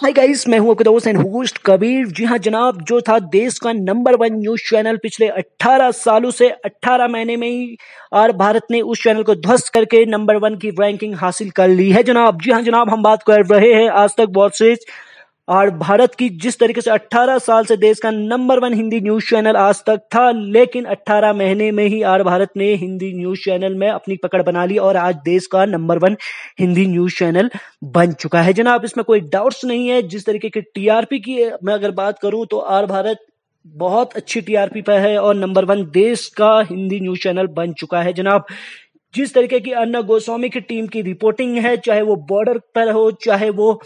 hi guys मैं हूं आपका दोस्त एंड होस्ट कबीर जी हाँ जनाब जो था देश का नंबर वन न्यूज चैनल पिछले 18 सालों से 18 महीने में ही और भारत ने उस चैनल को ध्वस्त करके नंबर वन की रैंकिंग हासिल कर ली है जनाब जी हाँ जनाब हम बात कर रहे हैं आज तक बहुत से और भारत की जिस तरीके से 18 साल से देश का number one Hindi news channel Aaj Tak था लेकिन 18 महीने में ही आर भारत ने हिंदी न्यूज चैनल में अपनी पकड़ बना ली और आज देश का number one Hindi news channel बन चुका है जनाब इसमें कोई डाउट्स नहीं है जिस तरीके की टीआरपी की मैं अगर बात करूं तो आर भारत बहुत अच्छी टीआरपी पर है और नंबर वन देश का हिंदी न्यूज चैनल बन चुका है जनाब जिस तरीके की अन्ना गोस्वामी की टीम की रिपोर्टिंग है चाहे वो बॉर्डर पर हो चाहे वो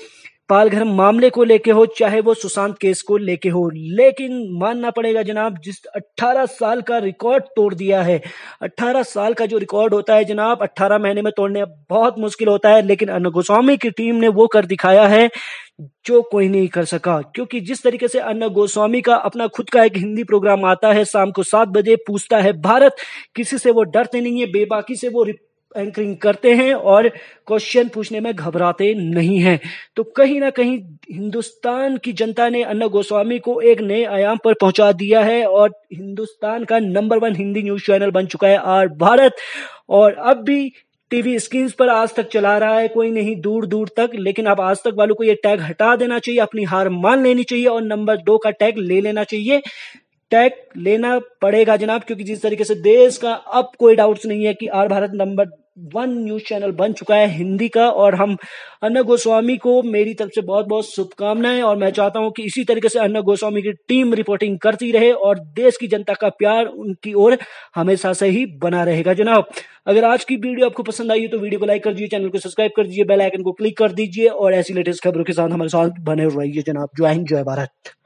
पालघर मामले को लेके हो चाहे वो सुशांत केस को लेके हो लेकिन मानना पड़ेगा जनाब जिस 18 साल का रिकॉर्ड तोड़ दिया है 18 साल का जो रिकॉर्ड होता है जनाब 18 महीने में तोड़ने बहुत मुश्किल होता है लेकिन अनु गोस्वामी की टीम ने वो कर दिखाया है जो कोई नहीं कर सका क्योंकि जिस तरीके से अन्न गोस्वामी का अपना खुद का एक हिंदी प्रोग्राम आता है शाम को सात बजे पूछता है भारत किसी से वो डरते नहीं है बेबाकी से वो एंकरिंग करते हैं और क्वेश्चन पूछने में घबराते नहीं हैं तो कहीं ना कहीं हिंदुस्तान की जनता ने अन्ना गोस्वामी को एक नए आयाम पर पहुंचा दिया है और हिंदुस्तान का number one Hindi news channel बन चुका है आर भारत और अब भी टीवी स्क्रीन पर आज तक चला रहा है कोई नहीं दूर दूर तक लेकिन अब आज तक वालों को ये टैग हटा देना चाहिए अपनी हार मान लेनी चाहिए और नंबर दो का टैग ले लेना चाहिए टैग लेना पड़ेगा जनाब क्योंकि जिस तरीके से देश का अब कोई डाउट्स नहीं है कि R Bharat number one news channel बन चुका है हिंदी का और हम अन्ना गोस्वामी को मेरी तरफ से बहुत बहुत शुभकामनाएं और मैं चाहता हूं कि इसी तरीके से अन्ना गोस्वामी की टीम रिपोर्टिंग करती रहे और देश की जनता का प्यार उनकी ओर हमेशा से ही बना रहेगा जनाब अगर आज की वीडियो आपको पसंद आई तो वीडियो को लाइक कर दीजिए चैनल को सब्सक्राइब कर दीजिए बेल आइकन को क्लिक कर दीजिए और ऐसी लेटेस्ट खबरों के साथ हमारे साथ बने रहिए जनाब जय हिंद जय भारत